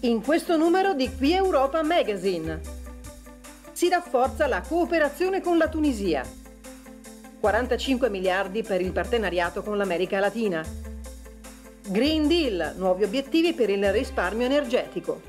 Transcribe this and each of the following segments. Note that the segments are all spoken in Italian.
in questo numero di Qui Europa Magazine. Si rafforza la cooperazione con la Tunisia. 45 miliardi per il partenariato con l'America Latina. Green Deal, nuovi obiettivi per il risparmio energetico.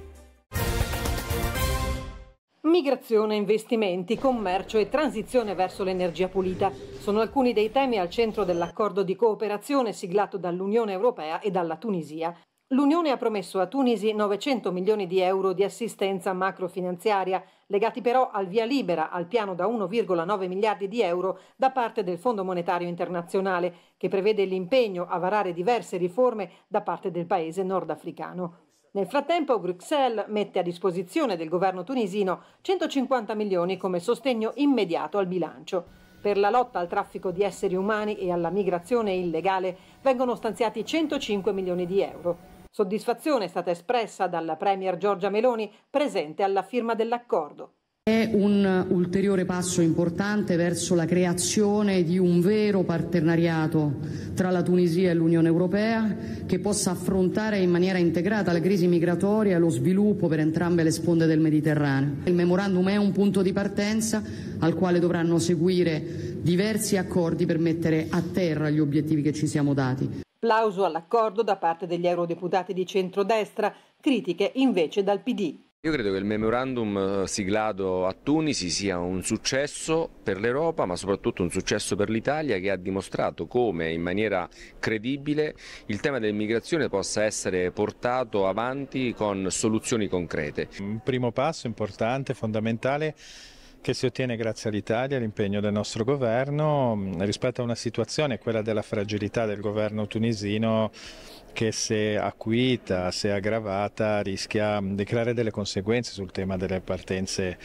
Migrazione, investimenti, commercio e transizione verso l'energia pulita sono alcuni dei temi al centro dell'accordo di cooperazione siglato dall'Unione Europea e dalla Tunisia L'Unione ha promesso a Tunisi 900 milioni di euro di assistenza macrofinanziaria, legati però al via libera al piano da 1,9 miliardi di euro da parte del Fondo Monetario Internazionale, che prevede l'impegno a varare diverse riforme da parte del paese nordafricano. Nel frattempo Bruxelles mette a disposizione del governo tunisino 150 milioni come sostegno immediato al bilancio. Per la lotta al traffico di esseri umani e alla migrazione illegale vengono stanziati 105 milioni di euro. Soddisfazione è stata espressa dalla Premier Giorgia Meloni presente alla firma dell'accordo. È un ulteriore passo importante verso la creazione di un vero partenariato tra la Tunisia e l'Unione Europea che possa affrontare in maniera integrata la crisi migratoria e lo sviluppo per entrambe le sponde del Mediterraneo. Il memorandum è un punto di partenza al quale dovranno seguire diversi accordi per mettere a terra gli obiettivi che ci siamo dati. Plauso all'accordo da parte degli eurodeputati di centrodestra, critiche invece dal PD. Io credo che il memorandum eh, siglato a Tunisi sia un successo per l'Europa, ma soprattutto un successo per l'Italia che ha dimostrato come in maniera credibile il tema dell'immigrazione possa essere portato avanti con soluzioni concrete. Un primo passo importante, fondamentale che si ottiene grazie all'Italia, all'impegno del nostro governo mm, rispetto a una situazione, quella della fragilità del governo tunisino che se acuita, se aggravata rischia mm, di creare delle conseguenze sul tema delle partenze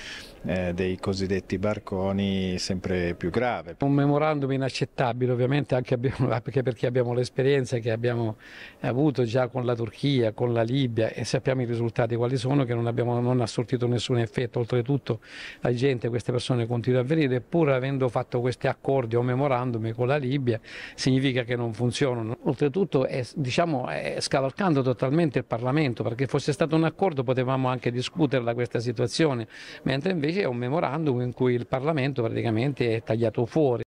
eh, dei cosiddetti barconi sempre più grave. Un memorandum inaccettabile ovviamente anche abbiamo, perché abbiamo l'esperienza che abbiamo avuto già con la Turchia, con la Libia e sappiamo i risultati quali sono che non, abbiamo, non ha sortito nessun effetto, oltretutto la gente Ovviamente queste persone continuano a venire, pur avendo fatto questi accordi o memorandomi con la Libia, significa che non funzionano. Oltretutto è, diciamo, è scavalcando totalmente il Parlamento, perché fosse stato un accordo potevamo anche discuterla questa situazione, mentre invece è un memorandum in cui il Parlamento praticamente è tagliato fuori.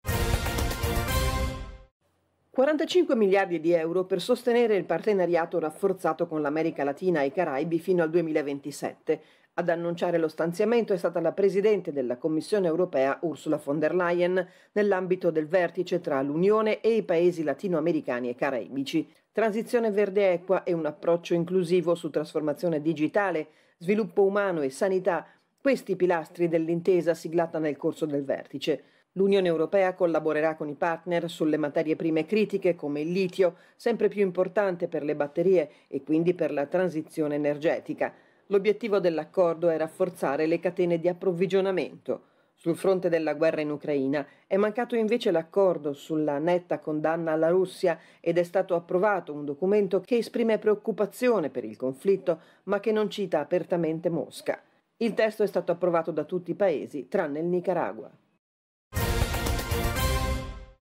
45 miliardi di euro per sostenere il partenariato rafforzato con l'America Latina e i Caraibi fino al 2027 ad annunciare lo stanziamento è stata la Presidente della Commissione europea Ursula von der Leyen nell'ambito del vertice tra l'Unione e i paesi latinoamericani e caraibici. Transizione verde equa e un approccio inclusivo su trasformazione digitale, sviluppo umano e sanità, questi pilastri dell'intesa siglata nel corso del vertice. L'Unione Europea collaborerà con i partner sulle materie prime critiche come il litio, sempre più importante per le batterie e quindi per la transizione energetica. L'obiettivo dell'accordo è rafforzare le catene di approvvigionamento. Sul fronte della guerra in Ucraina è mancato invece l'accordo sulla netta condanna alla Russia ed è stato approvato un documento che esprime preoccupazione per il conflitto ma che non cita apertamente Mosca. Il testo è stato approvato da tutti i paesi tranne il Nicaragua.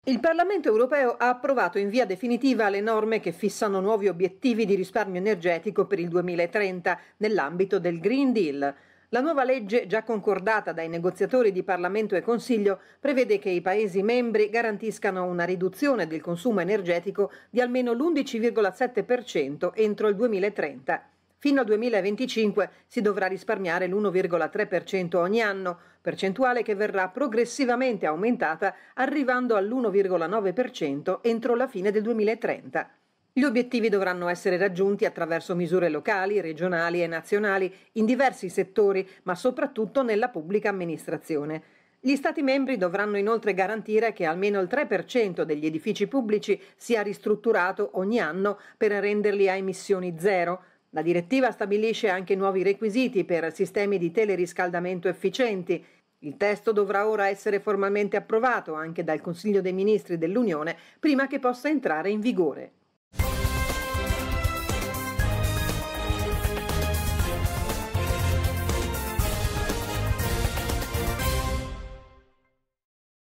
Il Parlamento europeo ha approvato in via definitiva le norme che fissano nuovi obiettivi di risparmio energetico per il 2030 nell'ambito del Green Deal. La nuova legge, già concordata dai negoziatori di Parlamento e Consiglio, prevede che i Paesi membri garantiscano una riduzione del consumo energetico di almeno l'11,7% entro il 2030. Fino al 2025 si dovrà risparmiare l'1,3% ogni anno, percentuale che verrà progressivamente aumentata arrivando all'1,9% entro la fine del 2030. Gli obiettivi dovranno essere raggiunti attraverso misure locali, regionali e nazionali in diversi settori, ma soprattutto nella pubblica amministrazione. Gli Stati membri dovranno inoltre garantire che almeno il 3% degli edifici pubblici sia ristrutturato ogni anno per renderli a emissioni zero, la direttiva stabilisce anche nuovi requisiti per sistemi di teleriscaldamento efficienti. Il testo dovrà ora essere formalmente approvato anche dal Consiglio dei Ministri dell'Unione prima che possa entrare in vigore.